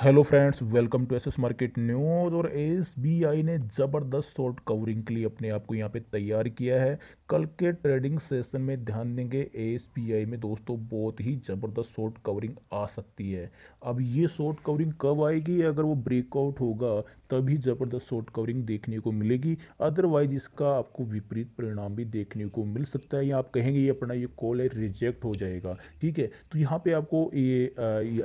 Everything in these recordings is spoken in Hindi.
hello friends welcome to SS market news और एसबीआई ने ज़बरदस्त शॉर्ट कवरिंग के लिए अपने आप को यहाँ पे तैयार किया है कल के ट्रेडिंग सेशन में ध्यान देंगे एस में दोस्तों बहुत ही ज़बरदस्त शॉर्ट कवरिंग आ सकती है अब ये शॉर्ट कवरिंग कब आएगी अगर वो ब्रेकआउट होगा तभी ज़बरदस्त शॉर्ट कवरिंग देखने को मिलेगी अदरवाइज इसका आपको विपरीत परिणाम भी देखने को मिल सकता है या आप कहेंगे ये अपना ये कॉल है रिजेक्ट हो जाएगा ठीक है तो यहाँ पर आपको ये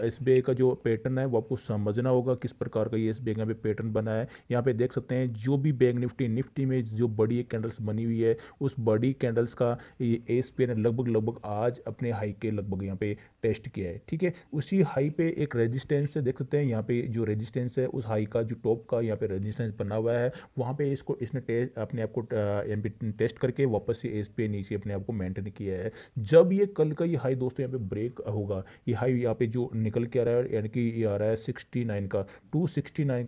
एस का जो पैटर्न है वो आपको समझना होगा किस प्रकार का ये एस बी पैटर्न बना है यहाँ पे देख सकते हैं जो भी बैंक निफ्टी निफ्टी में जो बड़ी कैंडल्स बनी हुई है उस बड़ी बड़ी कैंडल्स का ये एस पी ने लगभग लगभग आज अपने हाई के लगभग यहाँ पे टेस्ट किया है ठीक है उसी हाई पे एक रेजिस्टेंस है देख सकते हैं यहाँ पे जो रेजिस्टेंस है उस हाई का जो टॉप का यहाँ पे रेजिस्टेंस बना हुआ है वहाँ पे इसको इसने टेस्ट अपने आप को टेस्ट करके वापस से एस पी नीचे अपने आप को मेंटेन किया है जब ये कल का ये हाई दोस्तों यहाँ पे ब्रेक होगा ये हाई यहाँ पे जो निकल के आ रहा है यानी कि ये आ रहा है सिक्सटी का टू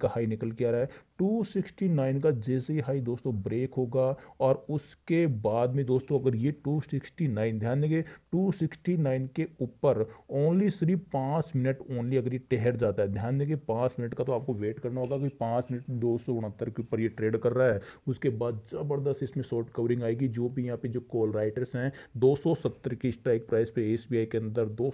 का हाई निकल के आ रहा है 269 का जैसे ही हाई दोस्तों ब्रेक होगा और उसके बाद में दोस्तों अगर ये 269 ध्यान देंगे 269 के ऊपर ओनली सिर्फ पाँच मिनट ओनली अगर ये ठहर जाता है ध्यान देंगे पाँच मिनट का तो आपको वेट करना होगा कि पाँच मिनट दो के ऊपर ये ट्रेड कर रहा है उसके बाद ज़बरदस्त इसमें शॉर्ट कवरिंग आएगी जो भी यहाँ पे जो कॉल राइटर्स हैं दो की स्ट्राइक प्राइस पे एस के अंदर दो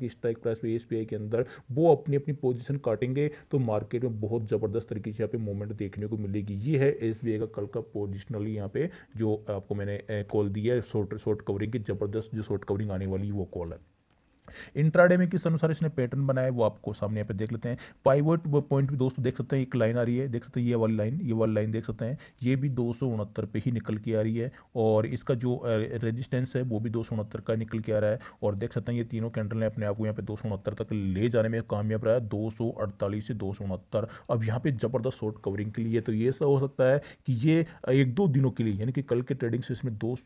की स्ट्राइक प्राइस पे एस के अंदर वो अपनी अपनी पोजिशन काटेंगे तो मार्केट में बहुत ज़बरदस्त तरीके से यहाँ पे मूवमेंट मूवमेंट देखने को मिलेगी ये है एस का कल का पोजिशनली यहाँ पे जो आपको मैंने कॉल दिया है शॉर्ट शॉर्ट कवरिंग की ज़बरदस्त जो शॉर्ट कवरिंग आने वाली वो कॉल है इंट्राडे में किस अनुसार इसने पैटर्न बनाया वो आपको सामने यहाँ पे देख लेते हैं पाइवट पॉइंट भी दोस्तों देख सकते हैं एक लाइन आ रही है देख सकते हैं ये वाली लाइन ये वाली लाइन देख सकते हैं ये भी दो पे ही निकल के आ रही है और इसका जो रेजिस्टेंस है वो भी दो का निकल के आ रहा है और देख सकते हैं ये तीनों कैंडल ने अपने आप को यहाँ पे दो तक ले जाने में कामयाब रहा है दो से दो अब यहाँ पर जबरदस्त शॉर्ट कवरिंग के लिए तो ये सब हो सकता है कि ये एक दो दिनों के लिए यानी कि कल के ट्रेडिंग से इसमें दो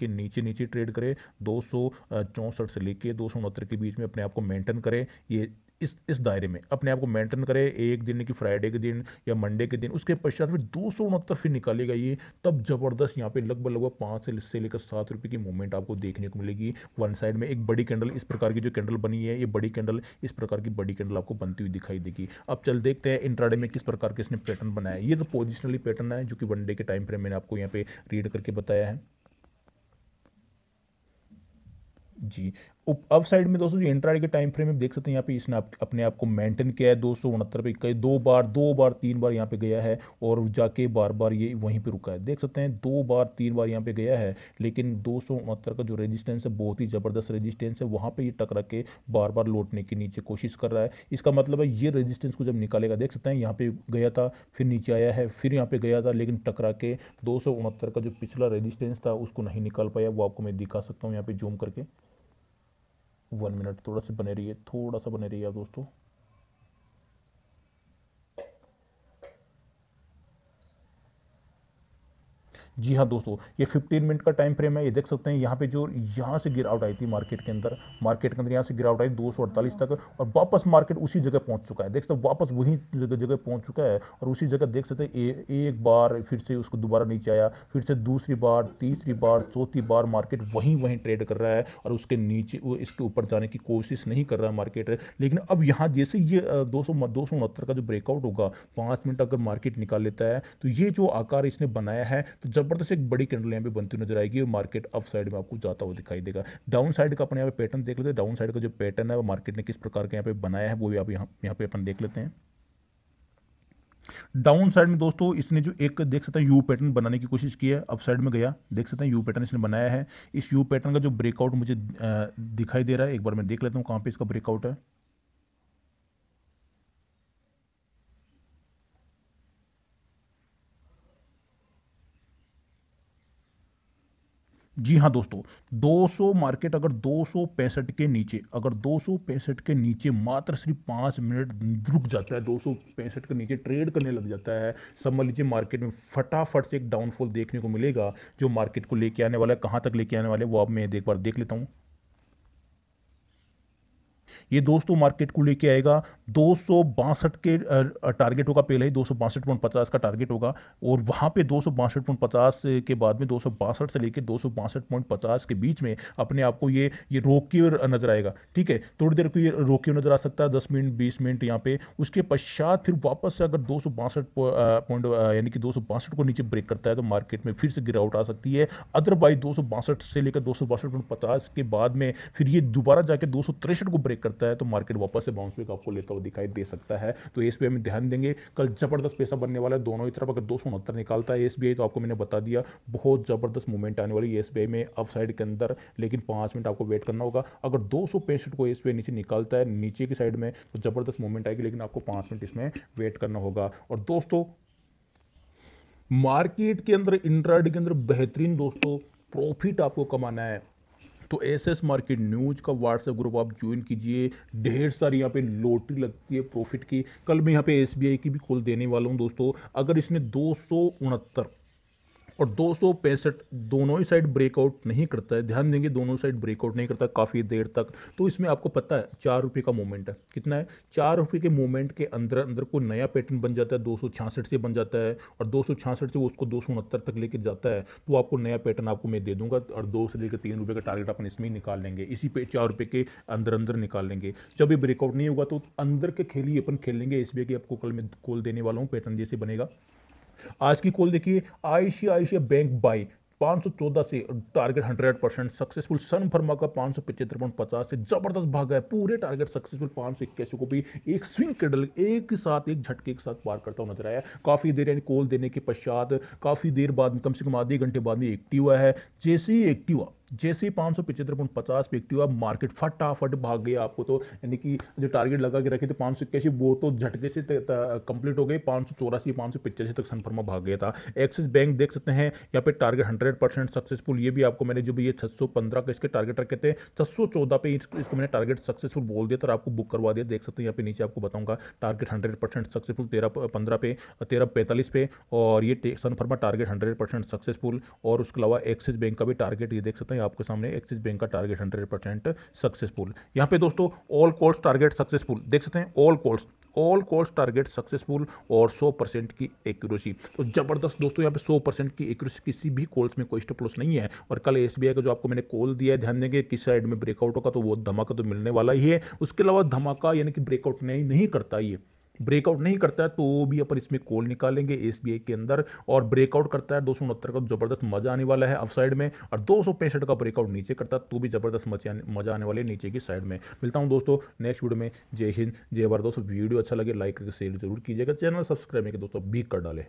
के नीचे नीचे ट्रेड करे दो से लेके दो सौ उनहत्तर के बीच में अपने आप को मेंटेन करें ये इस इस दायरे में अपने आप को मेंटेन करें एक दिन की फ्राइडे के दिन या मंडे के दिन उसके पश्चात फिर दो सौ उनहत्तर फिर निकालेगा ये तब जबरदस्त यहाँ पे लगभग लगभग पाँच से से लेकर सात रुपये की मूवमेंट आपको देखने को मिलेगी वन साइड में एक बड़ी कैंडल इस प्रकार की जो कैंडल बनी है ये बड़ी कैंडल इस प्रकार की बड़ी कैंडल आपको बनती हुई दिखाई देगी अब चल देखते हैं इंट्राडे में किस प्रकार के इसने पैटर्न बनाया ये तो पोजिशनली पैटर्न है जो कि वनडे के टाइम फ्रेम मैंने आपको यहाँ पे रीड करके बताया है जी अप साइड में दोस्तों जो इंट्राडे के टाइम फ्रेम में देख सकते हैं यहाँ पे इसने आप, अपने आप को मेंटेन किया है दो सौ उनहत्तर पे कई दो बार दो बार तीन बार यहाँ पे गया है और जाके बार बार ये वहीं पे रुका है देख सकते हैं दो बार तीन बार यहाँ पे गया है लेकिन दो सौ उनहत्तर का जो रेजिस्टेंस है बहुत ही ज़बरदस्त रजिस्टेंस है वहाँ पर ये टकरा के बार बार लौटने की नीचे कोशिश कर रहा है इसका मतलब है ये रजिस्टेंस को जब निकालेगा देख सकते हैं यहाँ पर गया था फिर नीचे आया है फिर यहाँ पर गया था लेकिन टकरा के दो का जो पिछला रजिस्टेंस था उसको नहीं निकाल पाया वो आपको मैं दिखा सकता हूँ यहाँ पर जूम करके वन मिनट थोड़ा सा बने रहिए थोड़ा सा बने रहिए आप दोस्तों जी हाँ दोस्तों ये 15 मिनट का टाइम फ्रेम है ये देख सकते हैं यहाँ पे जो यहाँ से गिरावट आई थी मार्केट के अंदर मार्केट के अंदर यहाँ से गिरावट आई दो तक और वापस मार्केट उसी जगह पहुँच चुका है देख सकते वापस वही जगह जगह पहुँच चुका है और उसी जगह देख सकते हैं एक बार फिर से उसको दोबारा नीचे आया फिर से दूसरी बार तीसरी बार चौथी बार मार्केट वहीं वहीं ट्रेड कर रहा है और उसके नीचे इसके ऊपर जाने की कोशिश नहीं कर रहा है मार्केट लेकिन अब यहाँ जैसे ये दो सौ का जो ब्रेकआउट होगा पाँच मिनट अगर मार्केट निकाल लेता है तो ये जो आकार इसने बनाया है तो जब जबरदस्त एक बड़ी कैंडल यहाँ पे बनती नजर आएगी और मार्केट अप साइड में आपको जाता हुआ दिखाई देगा डाउन साइड का अपने यहाँ पे पैटर्न देख लेते हैं डाउन साइड का जो पैटर्न है वो मार्केट ने किस प्रकार के यहाँ पे बनाया है वो भी आप यहाँ यहाँ पे अपन देख लेते हैं डाउन साइड में दोस्तों इसने जो एक देख सकते हैं यू पैटर्न बनाने की कोशिश की है अप साइड में गया देख सकते हैं यू पैटर्न इसने बनाया है इस यू पैटर्न का जो ब्रेकआउट मुझे दिखाई दे रहा है एक बार मैं देख लेता हूँ कहाँ पे इसका ब्रेकआउट है जी हाँ दोस्तों 200 मार्केट अगर दो के नीचे अगर दो के नीचे मात्र सिर्फ पाँच मिनट रुक जाता है दो के नीचे ट्रेड करने लग जाता है समझ लीजिए मार्केट में फटाफट से एक डाउनफॉल देखने को मिलेगा जो मार्केट को लेके आने वाला है कहाँ तक लेके आने वाले वो अब मैं एक बार देख लेता हूँ ये दोस्तों मार्केट को लेके आएगा दो के टारगेट होगा पहले ही दो का टारगेट होगा और वहाँ पे दो के बाद में दो से लेकर दो के बीच में अपने आप को ये ये रोके नज़र आएगा ठीक है थोड़ी देर को ये रोके नज़र आ सकता है दस मिनट बीस मिनट यहाँ पे उसके पश्चात फिर वापस से अगर दो पॉइंट यानी कि दो को नीचे ब्रेक करता है तो मार्केट में फिर से गिरावट आ सकती है अदरवाइज दो से लेकर दो के बाद में फिर ये दोबारा जाकर दो को ब्रेक ब्रेक करता है तो मार्केट वापस से बाउंस बैक आपको लेता हुआ दिखाई दे सकता है तो एस में ध्यान देंगे कल जबरदस्त पैसा बनने वाला है दोनों ही तरफ अगर दो निकालता है एस तो आपको मैंने बता दिया बहुत ज़बरदस्त मूवमेंट आने वाली है एस में अप साइड के अंदर लेकिन पाँच मिनट आपको वेट करना होगा अगर दो को एस नीचे निकालता है नीचे की साइड में तो ज़बरदस्त मूवमेंट आएगी लेकिन आपको पाँच मिनट इसमें वेट करना होगा और दोस्तों मार्केट के अंदर इंट्राडे के अंदर बेहतरीन दोस्तों प्रॉफिट आपको कमाना है तो एस एस मार्केट न्यूज का व्हाट्सएप ग्रुप आप ज्वाइन कीजिए ढेर सारी यहाँ पे लोटरी लगती है प्रॉफिट की कल मैं यहाँ पे एस की भी खोल देने वाला हूँ दोस्तों अगर इसने दो और दो दोनों ही साइड ब्रेकआउट नहीं करता है ध्यान देंगे दोनों साइड ब्रेकआउट नहीं करता काफ़ी देर तक तो इसमें आपको पता है चार रुपये का मूवमेंट है कितना है चार रुपये के मूवमेंट के अंदर अंदर कोई नया पैटर्न बन जाता है दो से बन जाता है और दो से वो उसको दो तक लेके जाता है तो आपको नया पैटर्न आपको मैं दे दूंगा और दो से लेकर तीन रुपये का टारगेट अपन इसमें ही निकाल लेंगे इसी पे चार रुपये के अंदर अंदर निकाल लेंगे जब ये ब्रेकआउट नहीं होगा तो अंदर के खेल ही अपन खेल लेंगे इस पे कि आपको कल मैं कॉल देने वाला हूँ पैटर्न जैसे बनेगा आज की कॉल देखिए आईसीआईसीआई बैंक बाई 514 से target 100 percent successful Sun Pharma का पाँच सौ पचहत्तर पॉइंट पचास से जबरदस्त भाग है पूरे टारगेट सक्सेसफुल पाँच सौ इक्यासी को भी एक स्विंग कैंडल एक साथ एक झटके के साथ पार करता हुआ नजर आया काफ़ी देर यानी कॉल देने के पश्चात काफ़ी देर बाद कम से कम आधे घंटे बाद में हुआ है जैसे ही एक्टिव हुआ जैसे ही पाँच सौ पिछहत्तर पॉइंट पचास पे एक्टिव मार्केट फटाफट भाग गया आपको तो यानी कि जो टारगेट लगा के रखे थे पाँच सौ इक्यासी वो तो झटके से कंप्लीट हो गए पाँच सौ चौरासी पाँच सौ पिचासी तक सनफर्मा भाग गया था एक्सिस बैंक देख सकते हैं यहाँ पे टारगेट हंड्रेड परसेंट सक्सेसफुल ये भी आपको मैंने जो भी ये छः सौ पंद्रह का इसके टारगेट रखे थे छः सौ चौदह पे इसको मैंने टारगेट सक्सेसफुल बोल दिया था आपको बुक करवा दिया देख सकते हैं यहाँ पे नीचे आपको बताऊंगा टारगेट हंड्रेड परसेंट सक्सेसफुल तेरह पंद्रह पे तेरह पैंतालीस पे और ये Sun Pharma target hundred percent successful और उसके अलावा एक्सिस बैंक का भी टारगेट ये देख सकते हैं आपके सामने एक्सिस बैंक का टारगेट हंड्रेड परसेंट सक्सेसफुल यहाँ पे दोस्तों ऑल कॉल्स टारगेट सक्सेसफुल देख सकते हैं all calls all calls target successful और 100 परसेंट की एक्यूरेसी तो ज़बरदस्त दोस्तों यहाँ पे 100 परसेंट की एक्यूरेसी किसी भी कॉल्स में कोई स्टॉप लॉस नहीं है और कल एस का जो आपको मैंने कॉल दिया है ध्यान देंगे किस साइड में ब्रेकआउट होगा तो वो धमाका तो मिलने वाला ही है उसके अलावा धमाका यानी कि ब्रेकआउट नहीं, नहीं करता ये ब्रेकआउट नहीं करता है तो भी अपन इसमें कॉल निकालेंगे एस के अंदर और ब्रेकआउट करता है दो का जबरदस्त मजा आने वाला है अप साइड में और दो का ब्रेकआउट नीचे करता है तो भी जबरदस्त मजा आने वाले नीचे की साइड में मिलता हूँ दोस्तों नेक्स्ट वीडियो में जय हिंद जय भारत दोस्तों वीडियो अच्छा लगे लाइक करके शेयर जरूर कीजिएगा चैनल सब्सक्राइब करके दोस्तों बीक कर डाले